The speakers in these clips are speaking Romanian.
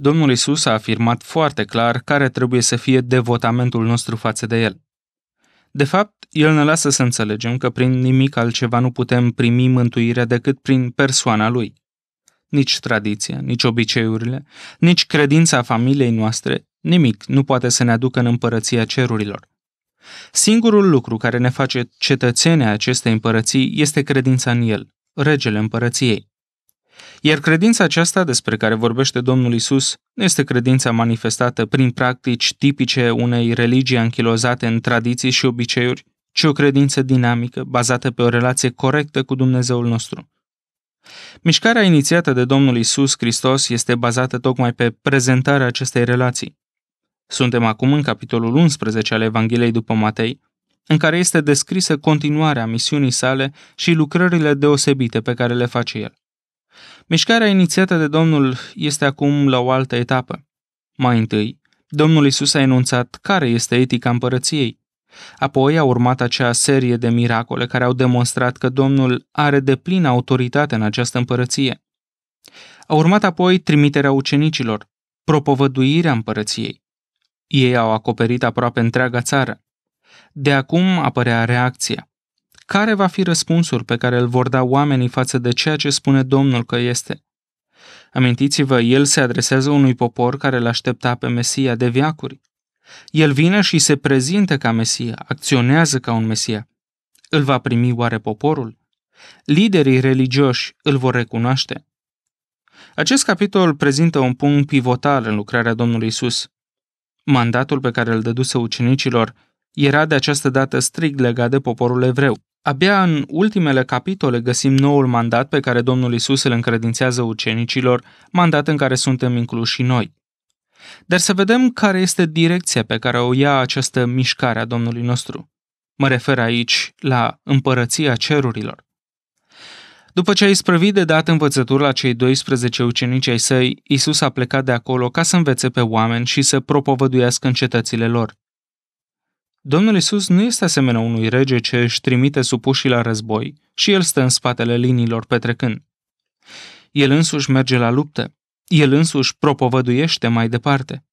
Domnul Isus a afirmat foarte clar care trebuie să fie devotamentul nostru față de El. De fapt, El ne lasă să înțelegem că prin nimic altceva nu putem primi mântuirea decât prin persoana Lui. Nici tradiția, nici obiceiurile, nici credința familiei noastre, nimic nu poate să ne aducă în împărăția cerurilor. Singurul lucru care ne face cetățenii acestei împărății este credința în El, regele împărăției. Iar credința aceasta despre care vorbește Domnul Isus nu este credința manifestată prin practici tipice unei religii anchilozate în tradiții și obiceiuri, ci o credință dinamică, bazată pe o relație corectă cu Dumnezeul nostru. Mișcarea inițiată de Domnul Isus Hristos este bazată tocmai pe prezentarea acestei relații. Suntem acum în capitolul 11 al Evangheliei după Matei, în care este descrisă continuarea misiunii sale și lucrările deosebite pe care le face el. Mișcarea inițiată de Domnul este acum la o altă etapă. Mai întâi, Domnul Isus a enunțat care este etica împărăției. Apoi a urmat acea serie de miracole care au demonstrat că Domnul are deplină autoritate în această împărăție. A urmat apoi trimiterea ucenicilor, propovăduirea împărăției. Ei au acoperit aproape întreaga țară. De acum apărea reacția care va fi răspunsul pe care îl vor da oamenii față de ceea ce spune Domnul că este. Amintiți-vă, el se adresează unui popor care îl aștepta pe Mesia de viacuri. El vine și se prezintă ca Mesia, acționează ca un Mesia. Îl va primi oare poporul? Liderii religioși îl vor recunoaște. Acest capitol prezintă un punct pivotal în lucrarea Domnului Isus. Mandatul pe care îl dăduse ucenicilor era de această dată strict legat de poporul evreu. Abia în ultimele capitole găsim noul mandat pe care Domnul Isus îl încredințează ucenicilor, mandat în care suntem incluși și noi. Dar să vedem care este direcția pe care o ia această mișcare a Domnului nostru. Mă refer aici la împărăția cerurilor. După ce a isprăvit de dat învățături la cei 12 ucenici ai săi, Isus a plecat de acolo ca să învețe pe oameni și să propovăduiască în cetățile lor. Domnul Isus nu este asemenea unui rege ce își trimite supușii la război și el stă în spatele liniilor petrecând. El însuși merge la luptă, el însuși propovăduiește mai departe.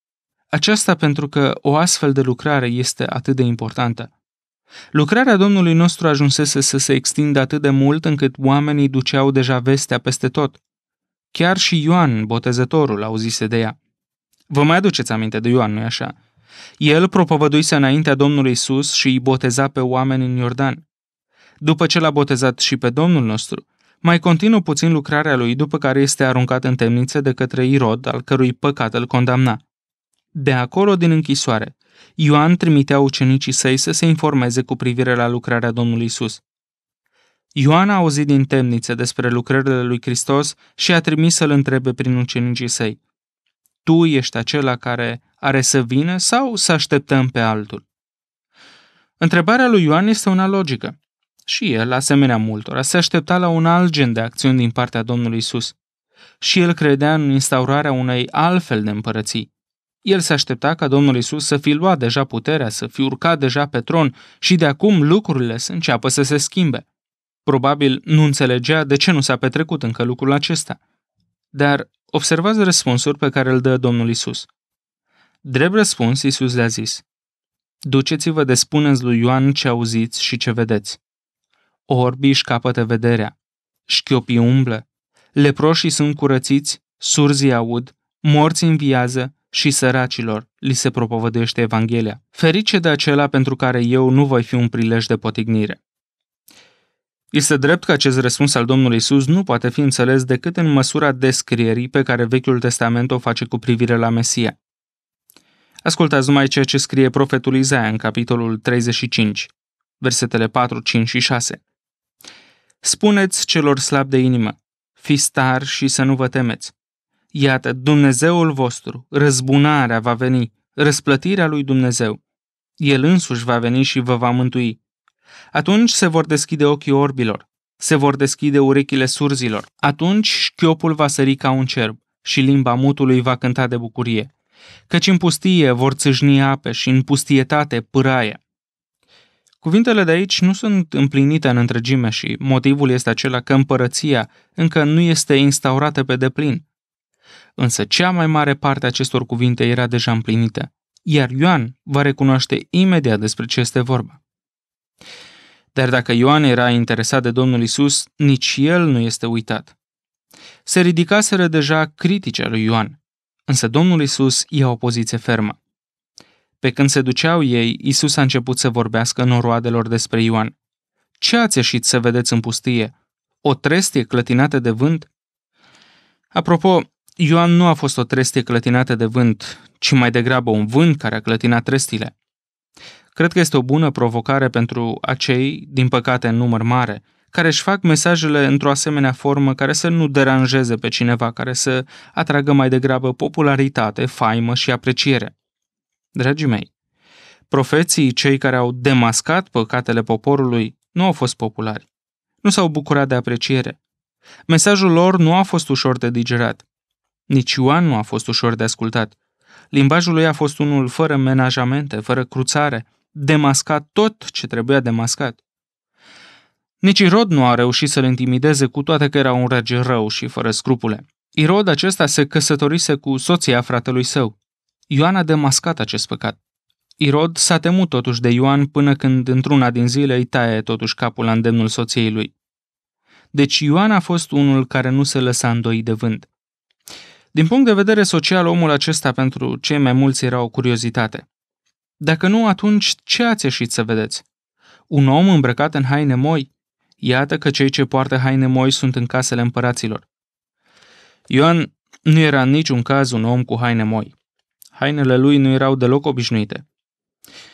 Aceasta pentru că o astfel de lucrare este atât de importantă. Lucrarea Domnului nostru ajunsese să se extindă atât de mult încât oamenii duceau deja vestea peste tot. Chiar și Ioan, botezătorul, auzise de ea. Vă mai aduceți aminte de Ioan, nu-i așa? El propovăduise înaintea Domnului Isus și îi boteza pe oameni în Iordan. După ce l-a botezat și pe Domnul nostru, mai continuă puțin lucrarea lui, după care este aruncat în temniță de către Irod, al cărui păcat îl condamna. De acolo, din închisoare, Ioan trimitea ucenicii săi să se informeze cu privire la lucrarea Domnului Isus. Ioan a auzit din temniță despre lucrările lui Hristos și a trimis să-l întrebe prin ucenicii săi – tu ești acela care are să vină sau să așteptăm pe altul? Întrebarea lui Ioan este una logică. Și el, asemenea multora, se aștepta la un alt gen de acțiuni din partea Domnului Isus. Și el credea în instaurarea unei altfel de împărății. El se aștepta ca Domnul Isus să fi luat deja puterea, să fi urcat deja pe tron și de acum lucrurile să înceapă să se schimbe. Probabil nu înțelegea de ce nu s-a petrecut încă lucrul acesta. Dar Observați răspunsul pe care îl dă Domnul Isus. Drept răspuns, Isus le-a zis, Duceți-vă de spuneți lui Ioan ce auziți și ce vedeți. Orbii își capătă vederea, șchiopii umblă, leproșii sunt curățiți, surzii aud, morți înviază și săracilor li se propovădește Evanghelia. Ferice de acela pentru care eu nu voi fi un prilej de potignire. Este drept că acest răspuns al Domnului Isus nu poate fi înțeles decât în măsura descrierii pe care Vechiul Testament o face cu privire la Mesia. Ascultați numai ceea ce scrie profetul Izaia în capitolul 35, versetele 4, 5 și 6. Spuneți celor slabi de inimă, fiți tari și să nu vă temeți. Iată, Dumnezeul vostru, răzbunarea va veni, răsplătirea lui Dumnezeu. El însuși va veni și vă va mântui. Atunci se vor deschide ochii orbilor, se vor deschide urechile surzilor. Atunci șchiopul va sări ca un cerb și limba mutului va cânta de bucurie. Căci în pustie vor țâșni ape și în pustietate pâraie. Cuvintele de aici nu sunt împlinite în întregime și motivul este acela că împărăția încă nu este instaurată pe deplin. Însă cea mai mare parte a acestor cuvinte era deja împlinită, iar Ioan va recunoaște imediat despre ce este vorba. Dar dacă Ioan era interesat de Domnul Isus, nici el nu este uitat. Se ridicaseră deja critice lui Ioan, însă Domnul Isus ia o poziție fermă. Pe când se duceau ei, Isus a început să vorbească noroadelor despre Ioan. Ce ați ieșit să vedeți în pustie? O trestie clătinată de vânt? Apropo, Ioan nu a fost o trestie clătinată de vânt, ci mai degrabă un vânt care a clătinat trestile. Cred că este o bună provocare pentru acei, din păcate în număr mare, care își fac mesajele într-o asemenea formă care să nu deranjeze pe cineva, care să atragă mai degrabă popularitate, faimă și apreciere. Dragii mei, profeții, cei care au demascat păcatele poporului, nu au fost populari. Nu s-au bucurat de apreciere. Mesajul lor nu a fost ușor de digerat. Nici Ioan nu a fost ușor de ascultat. Limbajul lui a fost unul fără menajamente, fără cruțare, demascat tot ce trebuia demascat. Nici Irod nu a reușit să-l intimideze cu toate că era un rege rău și fără scrupule. Irod acesta se căsătorise cu soția fratelui său. Ioan a demascat acest păcat. Irod s-a temut totuși de Ioan până când într-una din zile îi taie totuși capul la îndemnul soției lui. Deci Ioan a fost unul care nu se lăsa îndoi de vânt. Din punct de vedere social, omul acesta pentru cei mai mulți era o curiozitate. Dacă nu, atunci ce ați ieșit să vedeți? Un om îmbrăcat în haine moi? Iată că cei ce poartă haine moi sunt în casele împăraților. Ioan nu era în niciun caz un om cu haine moi. Hainele lui nu erau deloc obișnuite.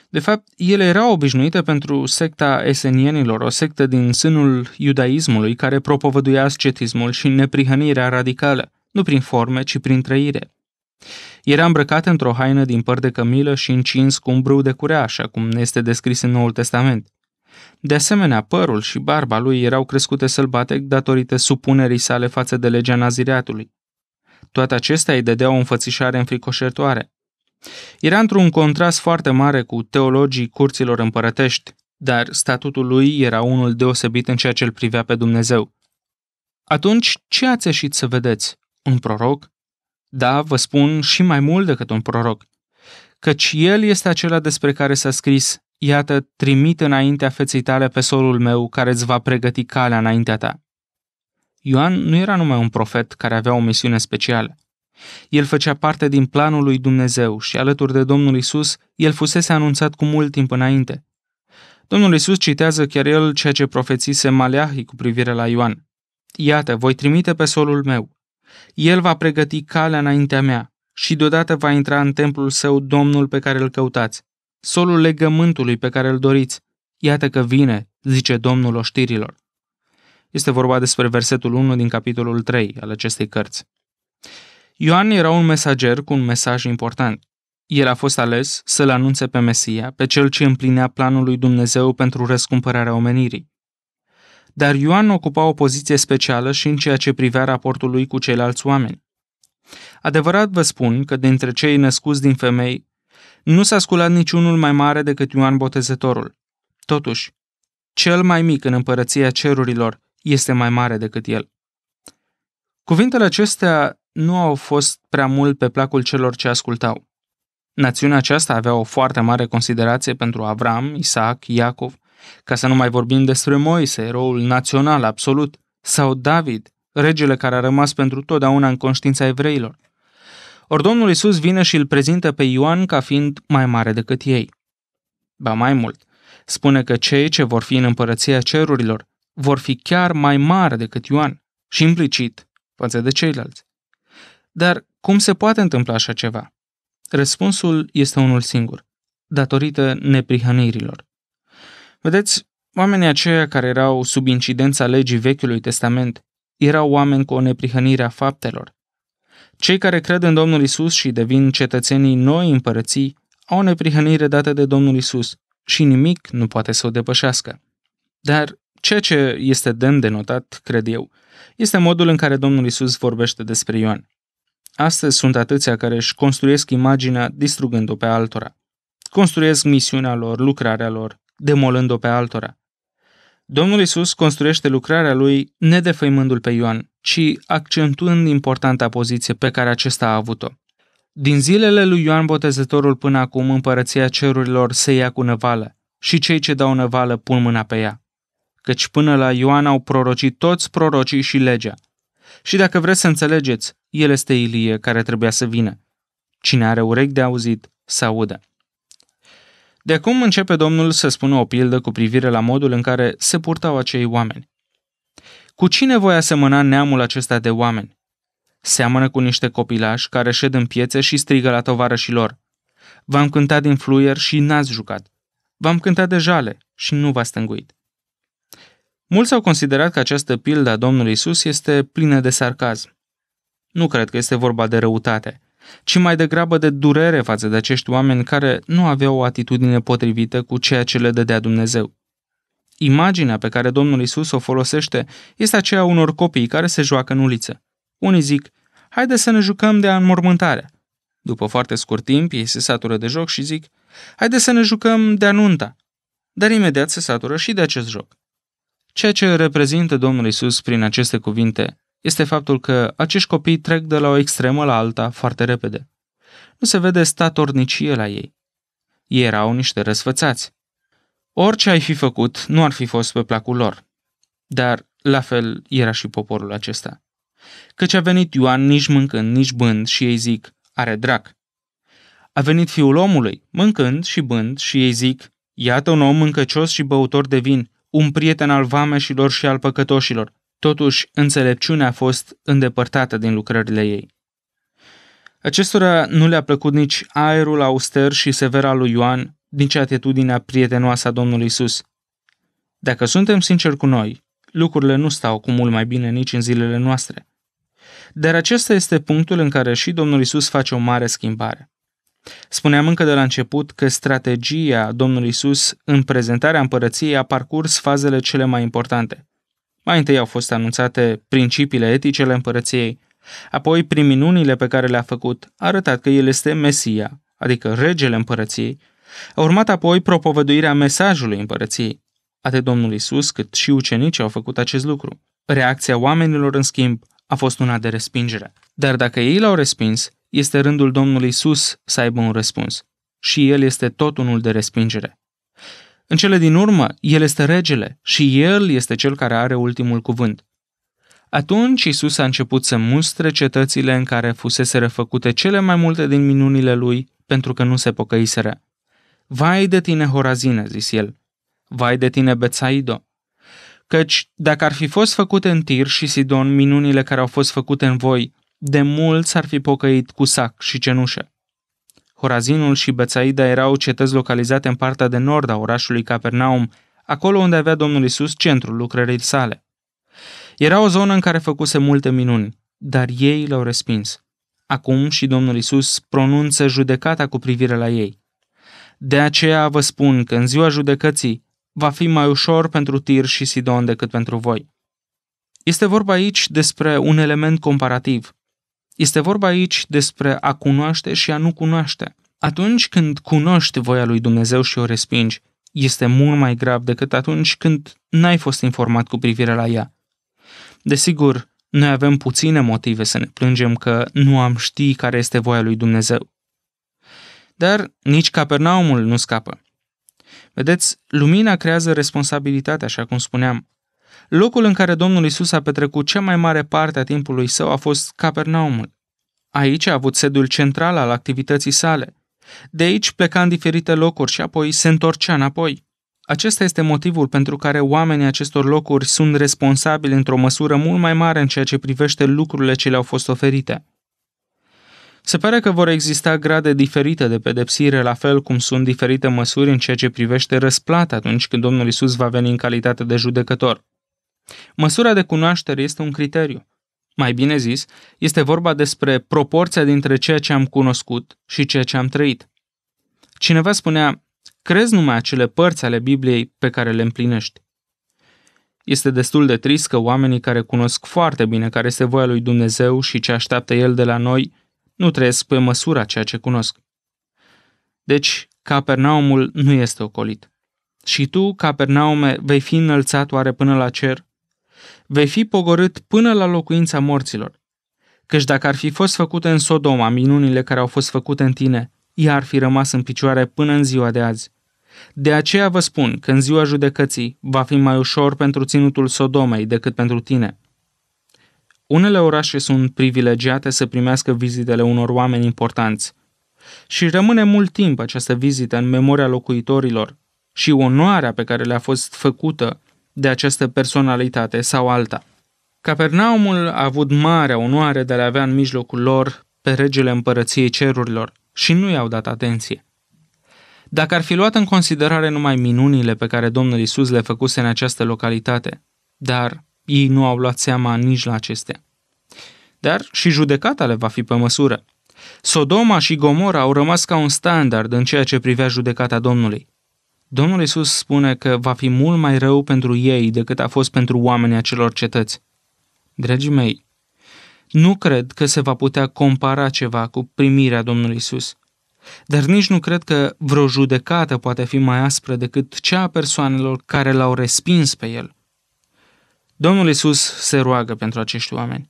De fapt, ele erau obișnuite pentru secta esenienilor, o sectă din sânul iudaismului care propovăduia ascetismul și neprihănirea radicală, nu prin forme, ci prin trăire. Era îmbrăcat într-o haină din păr de cămilă și încins cu un brâu de curea, așa cum ne este descris în Noul Testament. De asemenea, părul și barba lui erau crescute sălbatec datorită supunerii sale față de legea nazireatului. Toate acestea îi dădeau o înfățișare înfricoșătoare. Era într-un contrast foarte mare cu teologii curților împărătești, dar statutul lui era unul deosebit în ceea ce îl privea pe Dumnezeu. Atunci, ce ați ieșit să vedeți? Un proroc? Da, vă spun și mai mult decât un proroc, căci el este acela despre care s-a scris, iată, trimit înaintea feței tale pe solul meu care îți va pregăti calea înaintea ta. Ioan nu era numai un profet care avea o misiune specială. El făcea parte din planul lui Dumnezeu și alături de Domnul Isus, el fusese anunțat cu mult timp înainte. Domnul Isus citează chiar el ceea ce profețise Maleahii cu privire la Ioan. Iată, voi trimite pe solul meu. El va pregăti calea înaintea mea și deodată va intra în templul său Domnul pe care îl căutați, solul legământului pe care îl doriți. Iată că vine, zice Domnul oștirilor. Este vorba despre versetul 1 din capitolul 3 al acestei cărți. Ioan era un mesager cu un mesaj important. El a fost ales să-l anunțe pe Mesia, pe cel ce împlinea planul lui Dumnezeu pentru răscumpărarea omenirii dar Ioan ocupa o poziție specială și în ceea ce privea raportul lui cu ceilalți oameni. Adevărat vă spun că dintre cei născuți din femei, nu s-a sculat niciunul mai mare decât Ioan Botezătorul. Totuși, cel mai mic în împărăția cerurilor este mai mare decât el. Cuvintele acestea nu au fost prea mult pe placul celor ce ascultau. Națiunea aceasta avea o foarte mare considerație pentru Avram, Isaac, Iacov ca să nu mai vorbim despre Moise, eroul național absolut, sau David, regele care a rămas pentru totdeauna în conștiința evreilor. Ori Domnul Isus vine și îl prezintă pe Ioan ca fiind mai mare decât ei. Ba mai mult, spune că cei ce vor fi în împărăția cerurilor vor fi chiar mai mari decât Ioan și implicit față de ceilalți. Dar cum se poate întâmpla așa ceva? Răspunsul este unul singur, datorită neprihănirilor. Vedeți, oamenii aceia care erau sub incidența legii Vechiului Testament erau oameni cu o neprihănire a faptelor. Cei care cred în Domnul Isus și devin cetățenii noi împărății au o neprihănire dată de Domnul Isus și nimic nu poate să o depășească. Dar ceea ce este demn de notat, cred eu, este modul în care Domnul Isus vorbește despre Ioan. Astăzi sunt atâția care își construiesc imaginea distrugând-o pe altora. Construiesc misiunea lor, lucrarea lor, demolând-o pe altora. Domnul Isus construiește lucrarea lui nedefăimându-l pe Ioan, ci accentuând importanta poziție pe care acesta a avut-o. Din zilele lui Ioan Botezătorul până acum împărăția cerurilor se ia cu năvală și cei ce dau năvală pun mâna pe ea. Căci până la Ioan au prorocit toți prorocii și legea. Și dacă vreți să înțelegeți, el este Ilie care trebuia să vină. Cine are urechi de auzit, să audă. De acum începe Domnul să spună o pildă cu privire la modul în care se purtau acei oameni. Cu cine voi asemăna neamul acesta de oameni? Seamănă cu niște copilași care șed în piețe și strigă la tovarășii lor. V-am cântat din fluier și n-ați jucat. V-am cântat de jale și nu v-ați stânguit. Mulți au considerat că această pildă a Domnului Isus este plină de sarcasm. Nu cred că este vorba de răutate – ci mai degrabă de durere față de acești oameni care nu aveau o atitudine potrivită cu ceea ce le dădea Dumnezeu. Imaginea pe care Domnul Isus o folosește este aceea unor copii care se joacă în uliță. Unii zic, haide să ne jucăm de înmormântare. După foarte scurt timp, ei se satură de joc și zic, haide să ne jucăm de anunta. Dar imediat se satură și de acest joc. Ceea ce reprezintă Domnul Isus prin aceste cuvinte este faptul că acești copii trec de la o extremă la alta foarte repede. Nu se vede statornicie la ei. Ei erau niște răsfățați. Orice ai fi făcut nu ar fi fost pe placul lor. Dar la fel era și poporul acesta. Căci a venit Ioan nici mâncând, nici bând și ei zic, are drac. A venit fiul omului, mâncând și bând și ei zic, iată un om mâncăcios și băutor de vin, un prieten al vameșilor și al păcătoșilor, Totuși, înțelepciunea a fost îndepărtată din lucrările ei. Acestora nu le-a plăcut nici aerul auster și sever al lui Ioan, nici atitudinea prietenoasă a Domnului Isus. Dacă suntem sinceri cu noi, lucrurile nu stau cu mult mai bine nici în zilele noastre. Dar acesta este punctul în care și Domnul Isus face o mare schimbare. Spuneam încă de la început că strategia Domnului Isus în prezentarea împărăției a parcurs fazele cele mai importante. Mai întâi au fost anunțate principiile etice ale împărăției, apoi prin minunile pe care le-a făcut, a arătat că el este Mesia, adică regele împărăției. A urmat apoi propovăduirea mesajului împărăției. Atât Domnul Isus cât și ucenicii au făcut acest lucru. Reacția oamenilor, în schimb, a fost una de respingere. Dar dacă ei l-au respins, este rândul Domnului Isus să aibă un răspuns. Și el este tot unul de respingere. În cele din urmă, el este regele și el este cel care are ultimul cuvânt. Atunci Isus a început să mustre cetățile în care fusese refăcute cele mai multe din minunile lui, pentru că nu se pocăiseră. Vai de tine, Horazine, zis el. Vai de tine, Betsaido. Căci, dacă ar fi fost făcute în Tir și Sidon minunile care au fost făcute în voi, de mult s-ar fi pocăit cu sac și cenușă. Horazinul și Bețaida erau cetăți localizate în partea de nord a orașului Capernaum, acolo unde avea Domnul Isus centrul lucrării sale. Era o zonă în care făcuse multe minuni, dar ei l-au respins. Acum și Domnul Isus pronunță judecata cu privire la ei. De aceea vă spun că în ziua judecății va fi mai ușor pentru Tir și Sidon decât pentru voi. Este vorba aici despre un element comparativ – este vorba aici despre a cunoaște și a nu cunoaște. Atunci când cunoști voia lui Dumnezeu și o respingi, este mult mai grav decât atunci când n-ai fost informat cu privire la ea. Desigur, noi avem puține motive să ne plângem că nu am ști care este voia lui Dumnezeu. Dar nici Capernaumul nu scapă. Vedeți, lumina creează responsabilitate, așa cum spuneam. Locul în care Domnul Isus a petrecut cea mai mare parte a timpului său a fost Capernaumul. Aici a avut sediul central al activității sale. De aici pleca în diferite locuri și apoi se întorcea înapoi. Acesta este motivul pentru care oamenii acestor locuri sunt responsabili într-o măsură mult mai mare în ceea ce privește lucrurile ce le-au fost oferite. Se pare că vor exista grade diferite de pedepsire, la fel cum sunt diferite măsuri în ceea ce privește răsplata atunci când Domnul Isus va veni în calitate de judecător. Măsura de cunoaștere este un criteriu. Mai bine zis, este vorba despre proporția dintre ceea ce am cunoscut și ceea ce am trăit. Cineva spunea, crezi numai acele părți ale Bibliei pe care le împlinești. Este destul de trist că oamenii care cunosc foarte bine care este voia lui Dumnezeu și ce așteaptă El de la noi, nu trăiesc pe măsura ceea ce cunosc. Deci, Capernaumul nu este ocolit. Și tu, Capernaume, vei fi înălțat oare până la cer? vei fi pogorât până la locuința morților. Căci dacă ar fi fost făcute în Sodoma minunile care au fost făcute în tine, ea ar fi rămas în picioare până în ziua de azi. De aceea vă spun că în ziua judecății va fi mai ușor pentru ținutul Sodomei decât pentru tine. Unele orașe sunt privilegiate să primească vizitele unor oameni importanți și rămâne mult timp această vizită în memoria locuitorilor și onoarea pe care le-a fost făcută de această personalitate sau alta. Capernaumul a avut marea onoare de a le avea în mijlocul lor pe regele împărăției cerurilor și nu i-au dat atenție. Dacă ar fi luat în considerare numai minunile pe care Domnul Isus le făcuse în această localitate, dar ei nu au luat seama nici la acestea. Dar și judecata le va fi pe măsură. Sodoma și Gomora au rămas ca un standard în ceea ce privea judecata Domnului. Domnul Isus spune că va fi mult mai rău pentru ei decât a fost pentru oamenii acelor cetăți. Dragii mei, nu cred că se va putea compara ceva cu primirea Domnului Isus, dar nici nu cred că vreo judecată poate fi mai aspră decât cea a persoanelor care l-au respins pe el. Domnul Isus se roagă pentru acești oameni.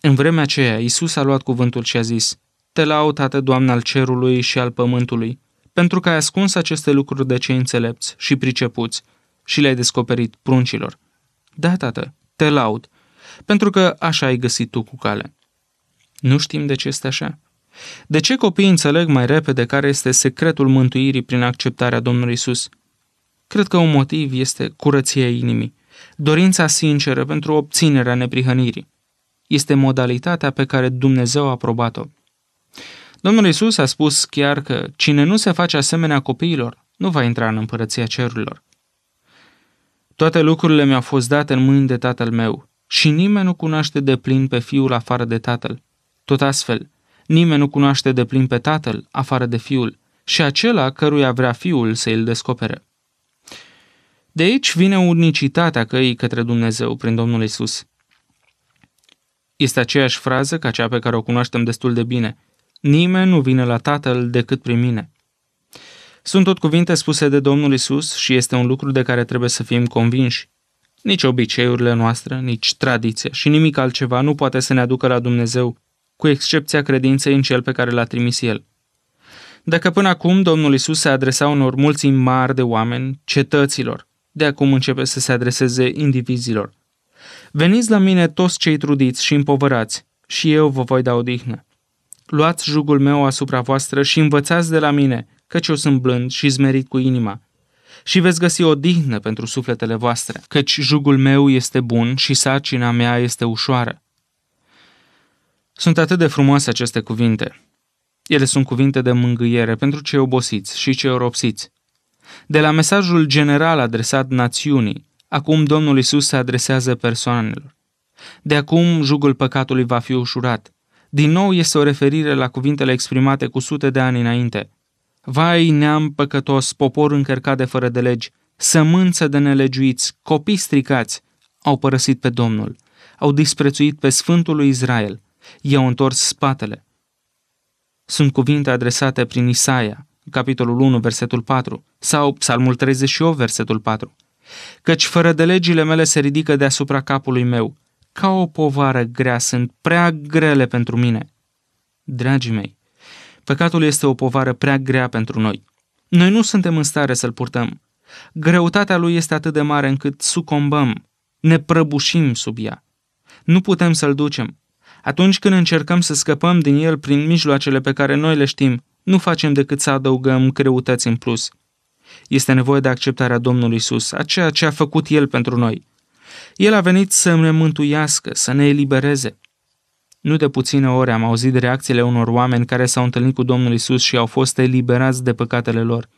În vremea aceea, Isus a luat cuvântul și a zis, Te laud, Tată, Doamne al cerului și al pământului, pentru că ai ascuns aceste lucruri de cei înțelepți și pricepuți și le-ai descoperit pruncilor. Da, tată, te laud, pentru că așa ai găsit tu cu cale. Nu știm de ce este așa. De ce copiii înțeleg mai repede care este secretul mântuirii prin acceptarea Domnului Isus? Cred că un motiv este curăția inimii, dorința sinceră pentru obținerea neprihănirii. Este modalitatea pe care Dumnezeu a aprobat-o. Domnul Isus a spus chiar că cine nu se face asemenea copiilor nu va intra în împărăția cerurilor. Toate lucrurile mi-au fost date în mâini de tatăl meu și nimeni nu cunoaște de plin pe fiul afară de tatăl. Tot astfel, nimeni nu cunoaște de plin pe tatăl afară de fiul și acela căruia vrea fiul să îl descopere. De aici vine unicitatea căii către Dumnezeu prin Domnul Isus. Este aceeași frază ca cea pe care o cunoaștem destul de bine – Nimeni nu vine la Tatăl decât prin mine. Sunt tot cuvinte spuse de Domnul Isus și este un lucru de care trebuie să fim convinși. Nici obiceiurile noastre, nici tradiția și nimic altceva nu poate să ne aducă la Dumnezeu, cu excepția credinței în Cel pe care l-a trimis El. Dacă până acum Domnul Isus se adresa unor mulți mari de oameni, cetăților, de acum începe să se adreseze indivizilor. Veniți la mine toți cei trudiți și împovărați, și eu vă voi da odihnă luați jugul meu asupra voastră și învățați de la mine, căci eu sunt blând și zmerit cu inima. Și veți găsi o dihnă pentru sufletele voastre, căci jugul meu este bun și sarcina mea este ușoară. Sunt atât de frumoase aceste cuvinte. Ele sunt cuvinte de mângâiere pentru cei obosiți și cei oropsiți. De la mesajul general adresat națiunii, acum Domnul Isus se adresează persoanelor. De acum jugul păcatului va fi ușurat – din nou este o referire la cuvintele exprimate cu sute de ani înainte. Vai, neam păcătos, popor încărcat de fără de legi, sămânță de nelegiuiți, copii stricați, au părăsit pe Domnul, au disprețuit pe Sfântul lui Israel, i-au întors spatele. Sunt cuvinte adresate prin Isaia, capitolul 1, versetul 4, sau Psalmul 38, versetul 4. Căci fără de legile mele se ridică deasupra capului meu, ca o povară grea, sunt prea grele pentru mine. Dragii mei, păcatul este o povară prea grea pentru noi. Noi nu suntem în stare să-l purtăm. Greutatea lui este atât de mare încât sucombăm, ne prăbușim sub ea. Nu putem să-l ducem. Atunci când încercăm să scăpăm din el prin mijloacele pe care noi le știm, nu facem decât să adăugăm greutăți în plus. Este nevoie de acceptarea Domnului Isus, a ceea ce a făcut El pentru noi. El a venit să ne mântuiască, să ne elibereze. Nu de puține ori am auzit reacțiile unor oameni care s-au întâlnit cu Domnul Isus și au fost eliberați de păcatele lor.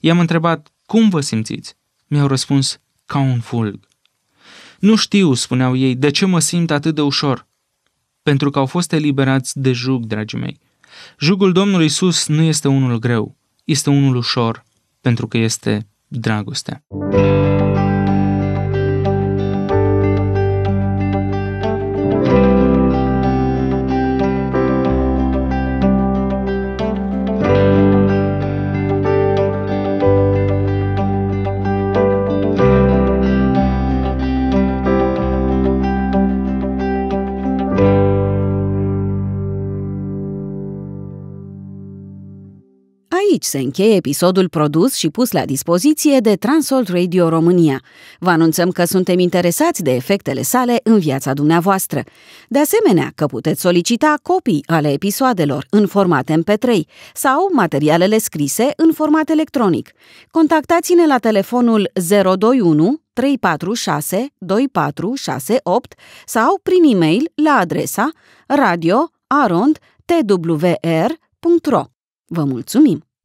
I-am întrebat, cum vă simțiți? Mi-au răspuns, ca un fulg. Nu știu, spuneau ei, de ce mă simt atât de ușor. Pentru că au fost eliberați de jug, dragii mei. Jugul Domnului Isus nu este unul greu, este unul ușor, pentru că este dragostea. Aici se încheie episodul produs și pus la dispoziție de Transalt Radio România. Vă anunțăm că suntem interesați de efectele sale în viața dumneavoastră. De asemenea, că puteți solicita copii ale episoadelor în format MP3 sau materialele scrise în format electronic. Contactați-ne la telefonul 021 346 2468 sau prin e-mail la adresa radioarond.twr.ro Vă mulțumim!